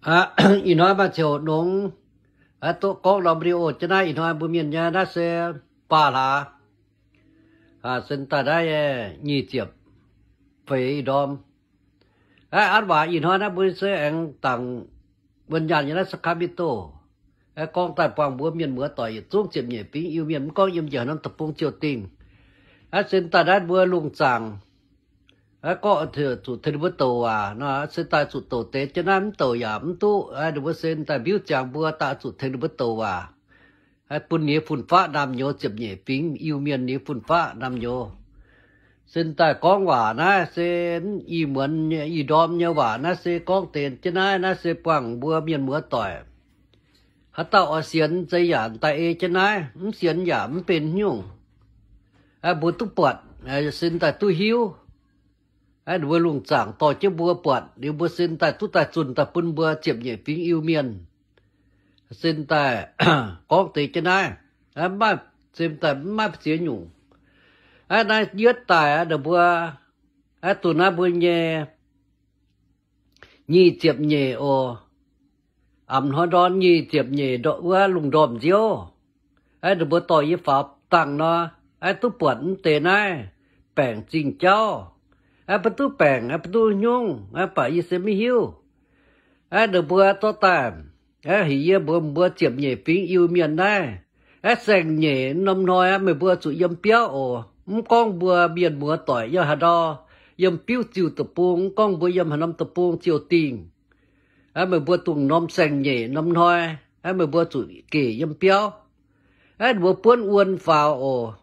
à ý nói mà chiều đúng à tôi làm điều cho nên ý nói bùm miền nhà nó sẽ bà là à xin ta đây nhị tiệp phải đom à ăn bà ý nói nó bùm sẽ ăn tặng bên nhà nhà nó sẽ khá biết à con tài quang bùm miền bữa tỏi xuống tiệp nhị phí yêu miền con yếm giờ nó tập trung chiều tình à xin ta đây bùm lùng chẳng à có thừa chủ thân bút tàu à nó sẽ ta chủ tàu tế cho nên tàu giảm tu à ờ, được bút xin tại biểu chàng bua ta chủ thân bút tàu à à phun nhé phun phá nam nhô chụp nhẹ phím yêu miền nhé phun phá nam nhô xin tại con quả na sẽ y muốn y đom nhau quả na sẽ con tiền cho nên na sẽ quăng bua miền múa tỏi hát tao xiên dây giảm tại cho nên xiên giảm bền nhung à bút tu bật, à xin tại tu hiu ai vừa luồng chẳng tỏ chiếc bùa bận nếu bùa xin tài tút tài chuẩn tập phun bùa chịp nhảy phím yêu miền xin tài có tí trên ai ai mà xin tài mà xía nhủ ai nay giết tài được bùa ai tụi nó bùa nhẹ nhị chịp nhẹ ồ ẩm hoa đón nhị chịp nhẹ độ bùa lùng đòm diêu ai được bùa tỏi với pháp tặng nó ai tút bận tệ này bèn xin cháu à bắt tu bèn à bắt tu nhung à bà y sẽ mi hiu à được bữa to tạm à hỉ y bữa bữa chậm nhẹ phí yêu miền na à sành nhẹ năm nói à mày bữa chủ yếm béo ồ con bữa biển bữa tỏi yếm hà đo yếm piu chiều tập buông con bữa yếm hà năm tập buông chiều tình à mày bữa tuồng năm sành nhẹ năm nói à mày bữa chủ kể yếm béo à bữa buôn uôn vào ồ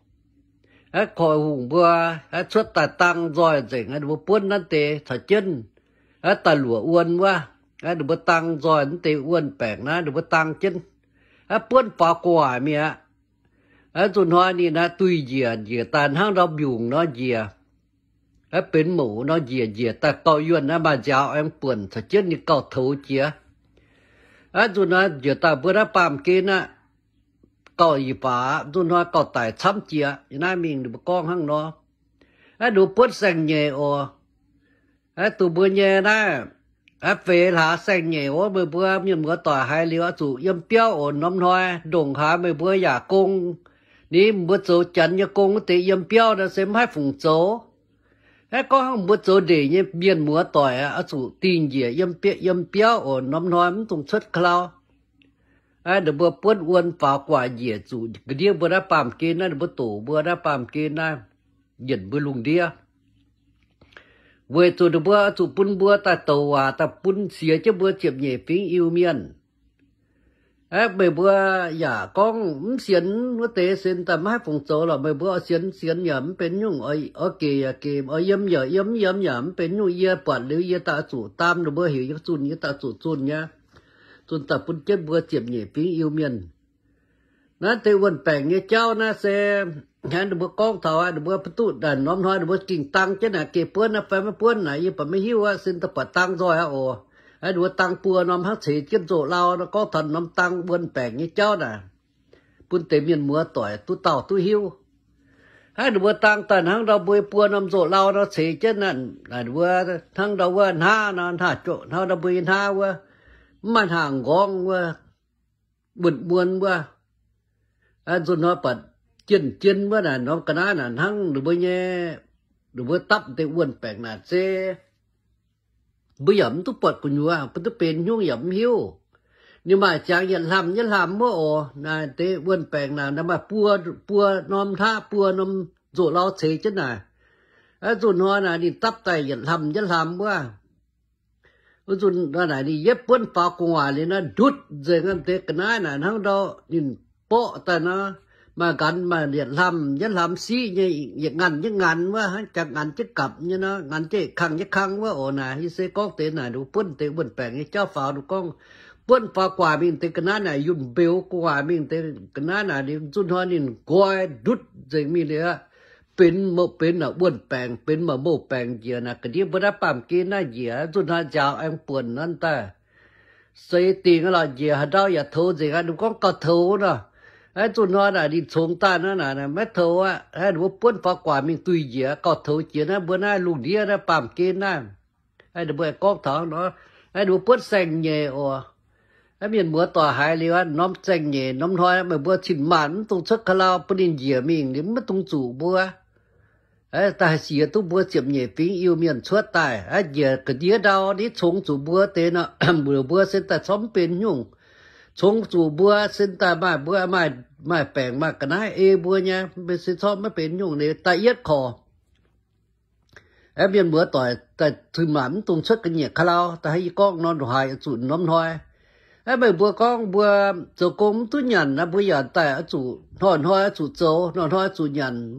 khỏi hùng bữa suốt tài tăng rồi rồi ngay được bốn năm tệ thật chân tài lụa uôn quá được bốn tăng rồi năm tệ uôn bèn na được bốn tăng chân bốn phá quả mía tuần hoa này na tùy dìa dìa tàn hang rau biùng nó dìa bên mũ nó dìa dìa ta cầu yuan na mà giáo em buồn thật chân đi cầu thấu chia tuần hoa dìa ta bữa đã bám kia na ก็อีป่าดูน้อยก็แต่ช้ำเจียยน่ามิงดูกองห้างเนาะไอ้ดูปุ๊ดแสงเย่โอไอ้ตัวบัวเย่นะไอ้เฟลหาแสงเย่โอเมื่อเบื่อยังเมื่อต่อให้เลี้ยวจู่ยมเปี้ยวโอนน้ำน้อยดงหาเมื่อเบื่ออย่ากงนี่เมื่อโจจันยากงตียมเปี้ยวนะเสมให้ฝุงโจไอ้ก็ห้องเมื่อโจเดียเบียนเมื่อต่อยอ่ะจู่ตีนเย่ยมเปี้ยยมเปี้ยวโอนน้ำน้อยมันต้องชดคลาว ai được bơ bớt quân phá quả dễ chủ cái điều bơ đã làm kia na được bơ tổ bơ đã làm kia na nhận bơ lùng đi à về chủ được bơ chủ bún bơ ta tàu à ta bún xía chứ bơ chịu nhẹ phí yêu miền à bây bơ giả con xiên nó té xiên ta hai phòng số là bây bơ xiên xiên nhầm bên nhung ở ở kì kì ở yếm giờ yếm yếm bên nhung yếm bận lưu yếm ta chủ tam được bơ hiểu yếm chun yếm ta chủ chun nhá tuần tập quân chết bữa tiệm nhẹ phí yêu miền nó từ quân bèn như cháu nó sẽ hắn được bữa con thảo ai được bữa bắt tụt đàn nóm nói được tăng chứ là kê bữa nó phải mới này như phải mới hiu á xin tập phải tăng rồi á ồ ai được tăng bữa nóm hát xì chết rộ lao nó có thần nóm tăng quân bèn như cháu nè quân tế miền mưa tỏi tu tàu tu hiu hai đứa tăng tần hăng đầu bơi bùa nằm rộ lao nó xì chết nè là đứa thăng đầu bùa na nó thả chỗ nó đầu bơi na bùa มันห่างกองว่าบุญบวนว่าอันสุนทรปัดจินจินว่าน่ะน้องกนาน่ะทั้งหรือบ่แย่หรือบ่ตับแต่อ้วนแปลกหนาเซบ่หย่ำตุปดกุญว่าปตุเป็นยุ่งหย่ำหิวนี่มาจากยันลำยันลำเมื่อโอนายเตอ้วนแปลงนานมาปัวปัวนอมท่าปัวนอมโจเราเฉยจันน่ะไอ้ส่วนนอน่ะนี่ตับไตยันลำยันลำว่า我说那哪里日本八公啊里那都这个这个那那那到你包的呢？มากันมาเรียนลำยันลำซีเนี่ยอย่างงานยังงานว่าจากงานจะกลับเนี่ยนะงานจะคังจะคังว่าโอ้นะฮิเซก้องเตน่ะดูปุ้นเตบนแปลงเจ้าฝ่าดูก้องปุ้นปากว่ามิงเตกนาน่ะยุ่มเบลกว่ามิงเตกนาน่ะดิจุนฮอนินกวยดุดเจมีเลยอะเป็นมเป็นอ่ะบ้วนแปงเป็นมาโมแปงเยนะกะดีบ่ได้ปามกีน่ะเยจุนหาจาวแองปวนนั่นแต่สวยตีงละเยหาดาวอย่าโทจิกันก็ก็โทนะไอ้จุนหาน่ะดิชงตานั่นน่ะไม่โทอ่ะไอ้บ่ป่วนปากกว่ามีตุยเยก็โทเจนะบ่น่าลูกเดียนะปามกีน่ะไอ้บ่กอกทองเนาะไอ้บ่ป่วนแซงเยออไอ้เมียนมัวต่อหายเลยว่าน้อมแจงเย่น้อมท้อยมาบัวถิ่นหมันตรงชักคลาวปนินเหยียมิงนี่มันตรงจู่บัว哎，但是也都不接你朋友面出带，哎也个跌到你从主播的呢，没播现在从边用，从主播现在卖播卖卖饼卖个那 A 播呢，没是从没边用的，但一口，哎边播带但他们懂出个热卡拉，但还一讲那还主那么快。bữa bữa bữa bữa bữa con công tu tu nhận nhận, nhận, là bây giờ tài chủ chủ chủ chủ chủ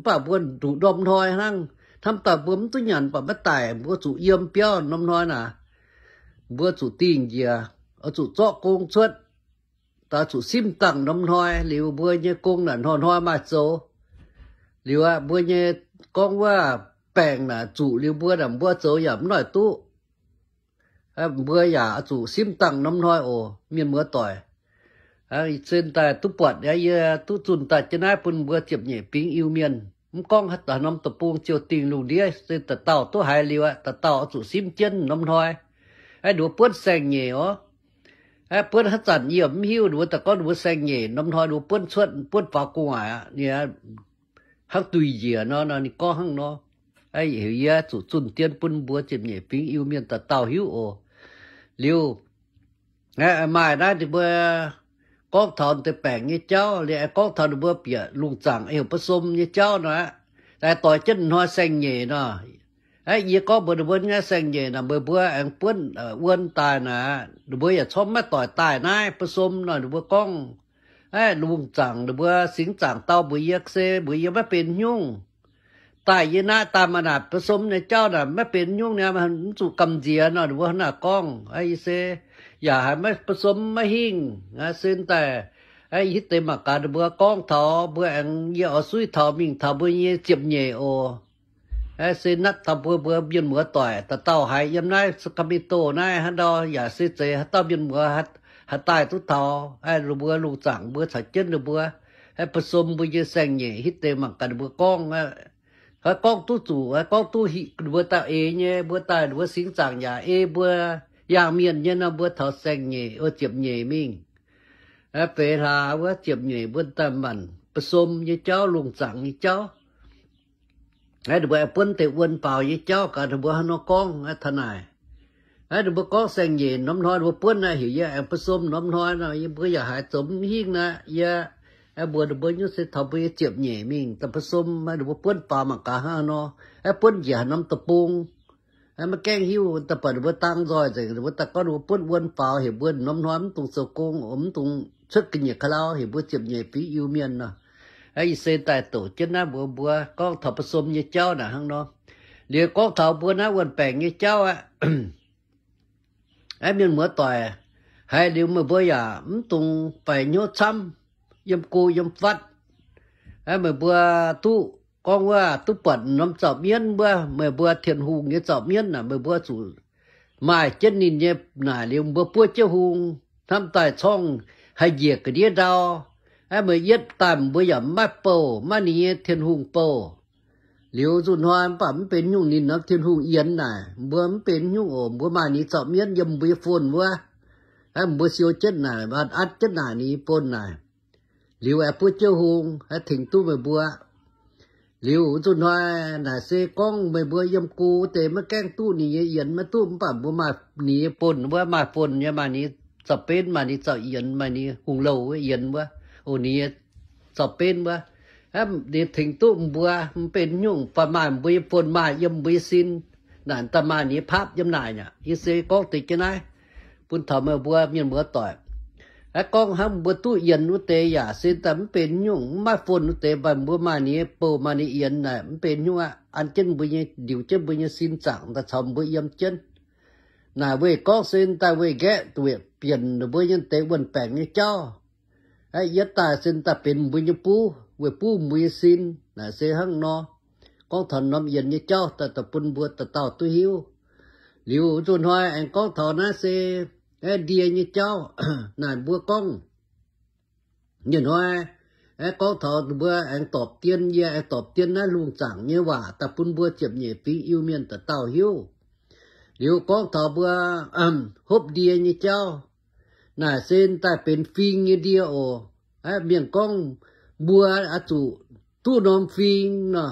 bà bà đủ đom hăng. tập yếm nà, tiền gì chủ à，ở công suất, ta chủ sim tặng năm thôi, liệu bữa như công là hoàn hoa mà số, liệu à bữa như con qua bèn là chủ liệu bữa làm bữa số giảm nói tu mưa giả chủ xím tặng năm thôi ồ miền mưa tỏi trên ta tu bọt đấy tu chun ta trên ai pun mưa chụp nhẹ ping yêu miền mắm con hết tờ năm tập buông chiều tiền lù đĩa trên tờ tàu tu hai ạ tờ tàu chủ xím chân năm thôi ai đùa bớt sang nhẹ ó ai bớt hết tần nhiều hiu đùa tờ con đùa sang nhẹ năm thôi đùa bớt xuân bớt vào cung à nè hắc tùy gì nó nó có hăng nó ai hiểu ya chủ chun tiền pun mưa chụp nhẹ ping yêu miền tờ tàu hiu ồ ลิว n g h ม mai ra thì b อ a c อ thon ต h แป è n เ h ư cháu lẽ có t h อ n bữa bịa luôn c ง ẳ n ง h ั ể u b ấ ้ xung น h ư c แต่ต่อจนหัวเซงเย่เนาะไอ้ยี่ก็บอเบอเงี้ยเซงเย่นะเบื่อเบื่อแองปื้นเอ้วนตายนะดวเบื่ออย่าชมไม่ต่อยตายนายผสมหน่อยดวเบื่อก้องไอ้ลุงจังดูเบื่อสิงจังเต้าบุยยักเซบ่ยยังไม่เป็นยุ่งตายยนาตามอนาผสมในเจ้าน่ะไม่เป็นยุ่งเนี่ยมันสุกกำเจียนอะหรือว่าหน้ากล้องไอ้เซอย่าให้ไม่ผสมไม่หิ่งนะซึ่งแต่ไอ้ฮิตเตมากาเบื่อกล้องทอเบื่ออังเยอซุยทอมิงทอเบื่อเยเจ็ยบเหนียโอไอ้เ้นัดทอเบื่อเบื่อเบียนเหมือต่อยแต่เต้าหายยำนายสกมิโตนายฮันดอ อย่าซิเจฮัตเต้าเบียนเหมือฮัดฮัตตายทุกทอไอ้รูเบื่อลูกจังเบื่อสาเจนรูเบื่อไอ้ผสมเบื่อเยแสงเหนียฮิตเตมากาเบื่อกล้องไอ้ ở con tu chủ ở con tu hị bữa tạo ế nhé bữa tạo bữa sinh chẳng nhà ế bữa nhà miền nhé nó bữa thọ xanh nhẹ ở chiếm nhẹ mình ở về là bữa chiếm nhẹ bữa tầm mặn bữa xôm như cháu lùng chẳng như cháu ấy được bữa quân thì quân vào như cháu cả được bữa nó con ở thằng này ấy được bữa con sang gì nó nói bữa quân này hiểu giờ em bữa xôm nó nói là bữa giờ hại sống hiên nè giờ dạ ai bữa được bữa nhớ sẽ thọ bữa chịu nhẹ mình tập sum ai được bữa quân pa mà cả ha nó ai quân giả năm tập bung ai mà keng hiu tập bữa được bữa tăng rồi rồi được bữa tập có được quân quân pa hiểu bữa nóm nóm tung sầu cung ốm tung xuất kinh nhẹ khao hiểu bữa chịu nhẹ phí yêu miền nó, ai sẽ tài tổ chức na bữa bữa con thọ sum như cháu nè hăng nó liệu con thọ bữa na quần bèn như cháu á ai miên mưa tỏi hai điều mà bữa giờ tung phải nhớ chăm ยมกูยมฟัดไอ้เมื่อบัวตู้กองว่าตุปันน้ำจอบเมียนบัวเมื่อบัวเทียนหูเงี้ยจอบเมียนน่ะเมื่อบัวสู่มาเจ็ดนินเนี่ยหน่าเลี้ยงบัวปัวเจ้าหูทำตาช่องให้เหยียกกระเดียดาวไอ้เมื่อเย็ดตามบัวหย่ำมาโปามาเนี่ยเทียนหูโปาเหลียวจุนฮอนปั๊มเป็นยุ่งนินนับเทียนหูเอียนน่ะบัวมันเป็นยุ่งโอมบัวมานี่จอบเมียนยำบัวฝนบัวไอ้บัวเสียวเจ็ดน่ะบัดอัดเจ็ดน่ะนี่ปนน่ะลิวเอพเจ้าหงหอถิงตู้ไม่บัวลิวตุ้น้อยนาะเซีก้องไม่บัวยำกูแต่มาแกงตู้นี่เย็นมาตู้มป่าบัวมาหนีปนว่ามาปนเนี่ยมานี้สเป็นมานี้สเย็นมานี้หุงเหลวเย็นวะโอ้นี่สเป็นวะเดี๋ยวถิงตู้บัวมันเป็นยุ่งประมาณบุยปนมายำบุยซินนั่นตมานี้ภาพยำนายเนี่ยอีเซีก้องติดกันไหมปุ่นถ่อมาบัวมีนบัวต่อย ai con ham bu tu yen nu te ya se tam pe nhung ma phun nu te ba bu ma ni po ma ni yen na pe nhung à an chân bu ni điều chân bu ni xin chẳng ta chồng bu yem chân na về con xin ta về ghé tu pian nu bu ni te won pe ni cho ai yết ta xin ta pin bu ni pu we pu mu xin na se hang no con thần nom yên ni cho ta ta pun bu ta tao tu hiu liu chun hoa anh con thọ na se cái đìa như cháu này bữa con nhìn hoa ấy có thọ bữa anh tọp tiên như anh tọp tiên nó luôn chẳng như vậy ta phun bữa chậm nhẹ phí yêu miên ta tao hiu điều có thọ bữa um, hộp đìa như cháu nà xin ta เป็นฟิงเดียวอ่ะเมียงก้องบัวอาจุตู้นอมฟิงเนาะ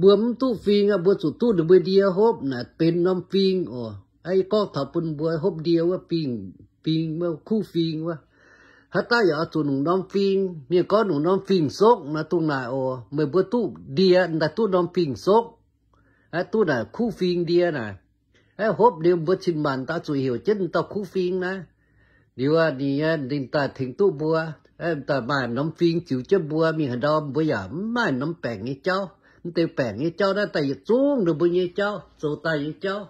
บัวมันตู้ฟิงอ่ะบัวจุตู้เดียวเดียวฮบน่ะเป็นนอมฟิงอ๋อ ai có thợ bún bùa hộp điều á pin pin mà khu pin quá hết ta giờ tụ nụ non pin miệng có nụ non pin sốt mà tụ này ô mới bữa tụ đìa là tụ non pin sốt á tụ là khu pin đìa này á hộp điều bữa xin bàn ta chủ hiểu chân ta khu pin nè điều à đi đình ta thỉnh tụ bùa em ta mà nóng phiên chịu chân bùa mình hả đó bây giờ mà nóng bèn như cháu tiêu bèn như cháu đó tại vì xuống được bao nhiêu cháu số tay như cháu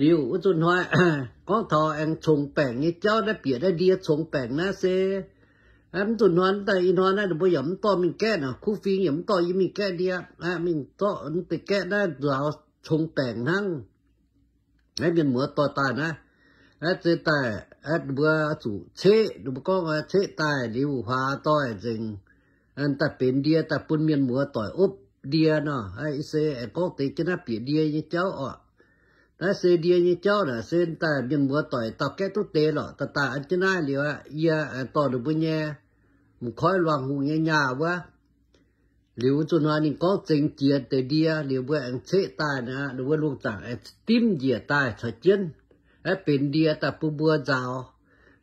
ลิวจุนหอยก้องทอแองชงแปงนี่เจ้าได้เปียดได้เดียชงแปงนะเซอันจุนหอนแต่อีนอนนะเดี๋ยวไหย่มต่อมิแก่น่ะคู่ฟีงหย่มต่อยี่มิแก่เดียอะมิต่อนิดแก่ได้เราชงแป่งนั่งไอ้เป็นหมือต่อตายนะไอ้เจตายไอ้เบื่อสุเชดูก้องอเชตายลิวฟ้าต่อยจึงอันแต่เป็นเดียแต่ปุ่นเมียนหมือต่อยอุบเดียเนาะไอ้เซไอ้ก้องตีจะน่าเปลี่ยดเดียยี่เจ้าอ่ะ ta sẽ đi như cháu là sẽ ta đừng bỏ tội tao cái tốt tệ lọ ta ta ăn chân ai liệu à ya tao được bao nhiêu một khối loạn hùng nhà nhà quá liệu cho nó nên có tình chiến để đi liệu bữa ăn chế ta nữa đúng với luôn chẳng tim gì ta thật chân ở bên đi ta bu bua rào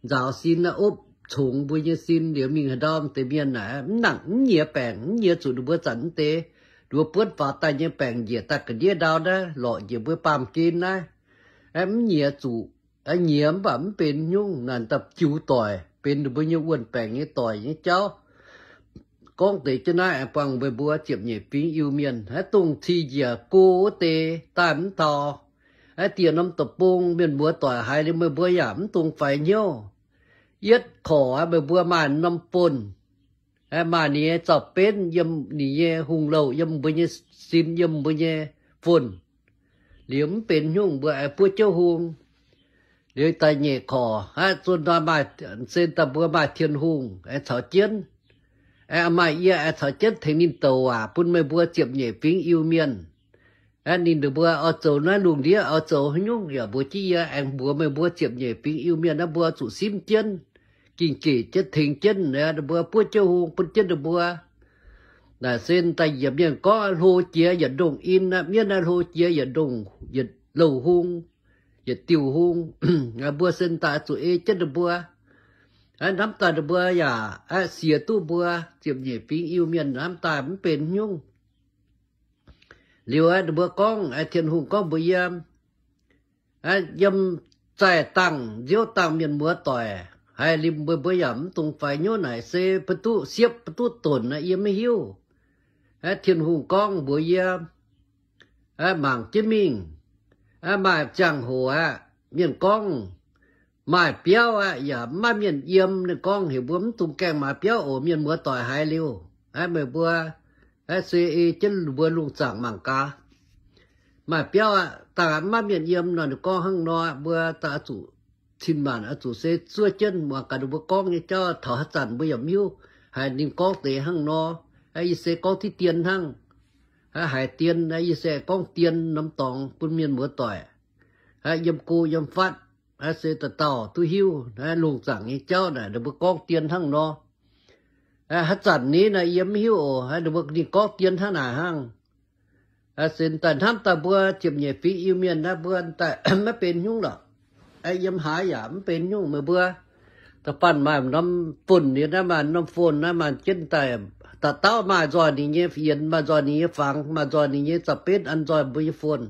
rào xin là ốp chúng bây giờ xin liệu mình ở đó thì miền này nặng nhẹ bèn nhẹ chủ được bữa chẳng tế đua bước vào tay những bèn dìa ta cái dĩa đào đó lọ dìa bữa pam kín đó em nhìa chủ em nhìa bẩm bên nhung ngàn tập chịu tỏi bên bữa nhung quần bèn như tỏi như cháu con tế cho nó em bằng về bữa chịu nhị phí yêu miền hãy tung thi dìa cố tê tám thò hãy tiền năm tập bông bên bữa tỏi hai đến mười bữa giảm tung phải nhau yết khổ bữa bữa mà năm pôn mà nè tập bên yếm nè hùng lâu yếm bữa nè xin yếm bữa nè phun liếm bên nhung bữa bữa châu hùng liếm tay nhẹ cỏ ha xuân đoàn bài xin tập bữa bài thiên hùng em thảo chiến em mà ye em thảo chiến thấy nín tàu à bún mấy bữa chậm nhẹ phím yêu miên em nín được bữa ở chỗ nói luồng đĩa ở chỗ nhung giờ bữa chi em bữa mấy bữa chậm nhẹ phím yêu miên nó bữa chủ sim chiến chinh chỉ chất thiên chân nè đờ bùa bùa chơi hùng bùn chết đờ bùa là xin tay dập nhân có lô chia giờ đồng in nè miên là lô chia giờ đồng giờ lầu hùng giờ tiểu hùng à bùa xin ta tụi ấy chết đờ bùa à nắm ta đờ bùa à à xìa tu bùa tiệm nhẹ phí yêu miền nắm ta vẫn bền nhung liệu anh đờ bùa con anh thiên hùng con bùi yam à dâm tài tăng diêu tăng miền mưa tỏi hai lim bơi bơi ẩm, tung phải nhớ này xe bơ tu xiếp bơ tu tổn là yếm hiu à, thiên hùng con bùa yếm à, mảng chiến minh à, mà chẳng hồ à miền con mà béo à giờ mà miền yếm này con hiểu bướm tung kèm mà béo ổ miền mưa tỏi hai liu à mày bơi, à xe y chân bùa lùng chẳng mảng cá mà béo à ta mà miền yếm là con hăng nó bơi ta chủ ทินมานอาตุเซซัวเจนว่ากันบุกองเนี่ยเจ้าถอจันบ่ยอมิวหายนิมกองเตะห้างนอไอ้เสกองที่เตียนห้างหายเตียนไอ้เสกองเตียนน้ำตองปุ่นเมียนเหมือต่อยฮะยำกูยำฟัดฮะเสตต่อตุหิว นะลุงสั่งไอ้เจ้าน่ะเดบุกองเตียนห้างนอฮะหัดสันนี้น่ะยีมหิวฮะเดบุกนี่กองเตียนท่าหนาห้างอาเซนแต่ทำแต่เบื่อเจ็บเหยียฟีอิเมียนนะเบื่อแต่ไม่เป็นยุ่งหรอก ai yếm hái à mình เป็นยุ่งมือเบื่อแต่ปั่นมาน้ำฝุ่นนี่นะมันน้ำฝุ่นนะมันกินแต่แต่เต้ามาจอนี่เงี้ยเย็นมาจอนี่ฟังมาจอนี่เงี้ยจะเป็นอันจอยบุยฝุ่น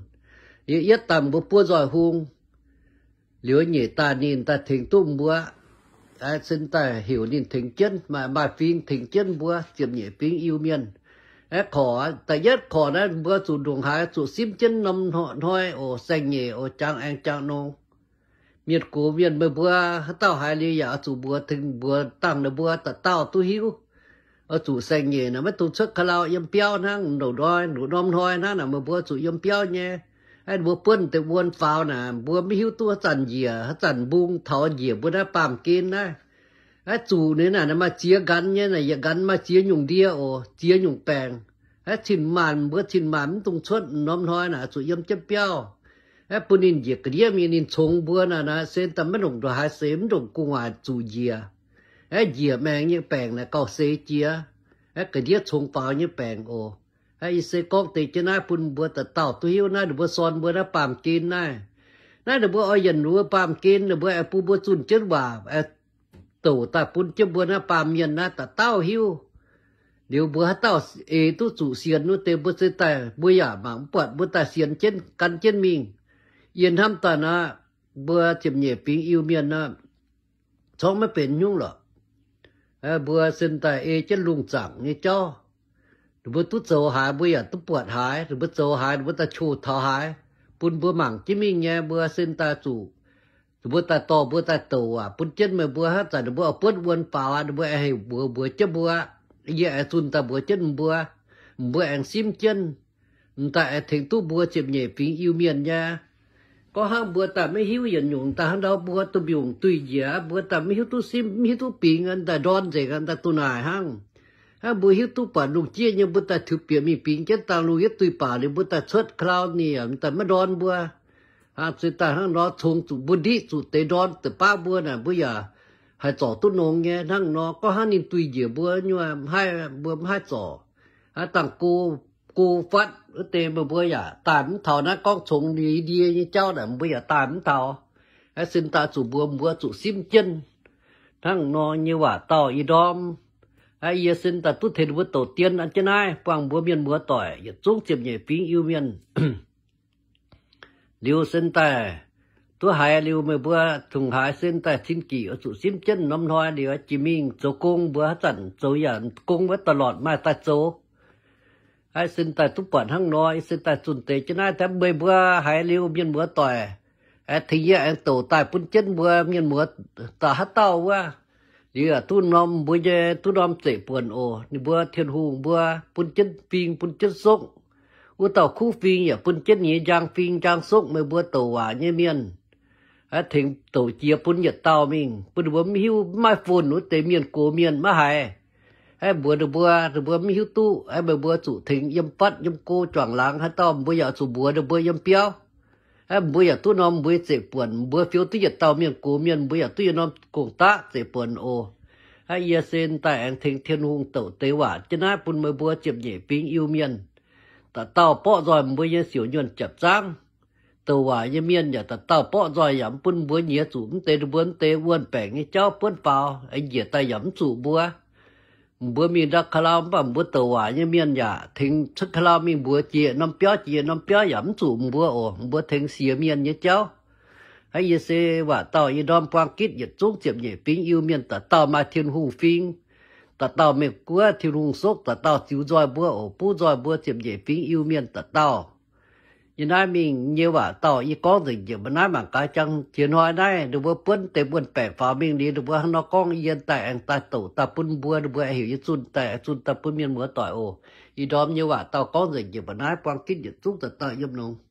ยี่ยต่ำบุปัวจอยฮุงเหลือหนีตานินตาถึงตุ้มบัว ai xin ta hiểu nên ถึงเช่นมามาฟิงถึงเช่นบัวเจียมหนีฟิงอิวเมียน khó tại nhất khó đó bữa chủ đường hái chủ sim chân năm họ thôi ô xanh nhỉ ô trang anh trang nông miệt cố miệt bờ bữa tao hai ly giả chủ bữa thừng bữa tăng là bữa tao tao tu hiu ở chủ xanh nhỉ nó mới tu xuất khá lao yếm piao nó đầu đôi đầu đom thôi nó là mà bữa chủ yếm piao nhé ai bữa quân từ buôn pháo nè bữa mới hiu tu trần gì à trần buông thọ gì bữa đã bám kín đó ai chủ nữa là nó mà chia gắn nhé này gắn mà chia nhung đĩa ồ chia nhung bèng ai chìm màn bữa chìm màn tung xuất nóm thôi nè chủ yếm chấp piao อปุเ哎，不能一个人面临重播呢，那现在没弄着，还是没นะ安注意啊。哎，一面一ม呢搞设计啊，哎，个人重播一边哦。ไอจ้เียยยแแม่งงปเเะสกีเเยาอกองติจะน่าปุ่นบัวตัเต่าตัวเหี้น่าเดือบซ้อนบัวน่าปามกินน่าน่าเดือบเอาหยันรัวปามกินเดือบไอ้ปูบัวซุนเจ็ดบ่าเอตู่ตาปุ่นเจ็ดบัวน่าปามยันน่าตัเต่าหิวเดี๋ยวบัวเต่าเอตุจุเสียนนู้เต็มบัวเสตัยบัวหยาหมังปวดบัวตาเสียนเช่นกันเช่นมิง yên ham ta na bữa chìm nhẹ pin yêu miền na xong mới bền nhung lọ à, bữa sinh ta ê chân lùng chẳng như cho bữa tút dầu hái bữa giờ tút bọt hái bữa dầu hái bữa ta chu thảo hái bún bữa mảng chỉ mình nhé bữa sinh ta chủ bữa ta to bữa ta tàu à bún chân mà bữa hết rồi bữa bún buôn phào à bữa hay bữa bữa chứ bữa giờ xuân ta bữa chân bữa bữa ăn sim chân tại thành tu bữa chìm nhẹ pin yêu miền nha ก็ห้ามบัวตาไม่หิวยันยงตาันเราบัวตุบยงตุยเหยาบัวตาไม่หิวตุซิมไม่หิวตุปีเงินแต่ดอนใจกันแต่ตุนายห้างห้าบัวหิวตุป่าลูกเจี๊ยนบัวตาถือเปียมีปีงเจ็ตาลูกเยดตุยป่าเลยบัวตาชดคราวเนี่ยแต่ไม่ดอนบัวหาสิตาห้างรอทงสุบุดีสุเตดอนแต่ป้าบัวน่ะบัวยาให้จ่อตุนงเงี้ยทั้งนอ ก็ห้านินตุยเหยาบัวยัวให้บัวให้จ่อหาตังกู cụ phận tê mà bây giờ à? tạm thảo nó có sống đi đi như cháu đã bây giờ à? tạm thảo hãy xin ta chủ bùa bùa chủ sim chân thằng nó như quả tàu y đom ai yêu xin ta tu thiền với tổ tiên ăn trên ai bằng bùa miền bùa tỏi giờ chúng chiếm nhảy phí yêu miền liêu xin ta tôi hai liều mới bữa thùng hai xin ta xin kỳ ở trụ xin chân năm hoa điều chỉ mình số cung bữa tận số giờ cung với tọa lọt mai ta số ai xin tại tu bản hăng nói xin tại tuần tế cho nên thắm bê bữa hai liu miên bữa tỏi ai thì giờ anh tổ tại phun chân bữa miên bữa ta hát tàu quá như là tu nom bữa giờ tu nom tệ buồn ô như bữa thiên hùng bữa phun chân phiên phun chân sốc u tàu khu phiên nhỉ phun chân nhỉ giang phiên giang sốc mới bữa tổ hòa như miên ai thỉnh tổ chia phun nhật tàu mình phun bữa miu mai phun nó tế miên cố miên mà hại hay bữa được bữa được bữa mi hữu tu hay bữa bữa chủ thính yếm bắt yếm cô choàng láng hay tao bữa giờ chủ bữa được bữa yếm béo hay bữa giờ tu nom bữa dễ buồn bữa phiếu tu giờ tao miền cố miền bữa giờ tu giờ nom cùng ta dễ buồn ô hay giờ xin tại anh thính thiên hùng tẩu tế hỏa chân ai bún mới bữa chiếm nhẹ pin yêu miền ta tao bỏ rồi bữa giờ xỉu nhuận chập giang tàu hỏa như miền giờ ta tao bỏ rồi yếm bún bữa nhớ chủ tế bữa tế uôn bẻ nghe cháu bún vào anh giờ ta yếm chủ bữa bữa mi đã khá lắm và bữa tàu hỏa như miền nhà thỉnh sức khá lắm mi bữa chia năm béo chia năm béo yếm chủ bữa ổ bữa thỉnh xìa miền như cháu hay như thế và tàu như đom quang kít như chúng chiếm như phim yêu miền tờ tàu mà thiên hù phim tờ tàu mẹ quá thiên hùng sốc tờ tàu chiếu roi bữa ổ bú roi bữa chiếm như phim yêu miền tờ tàu như nói mình như bảo tao y có gì gì mà nói mà cá chăng chỉ nói này đừng vừa bún tê bún bẻ phá mình đi đừng vừa nó con yên tại anh ta tủ ta bún bua đừng có hiểu y xuân tại xuân ta bún miên mưa tỏi ô y đó như bảo tao có gì gì mà nói quan kinh dịch chút ta tao yếm nông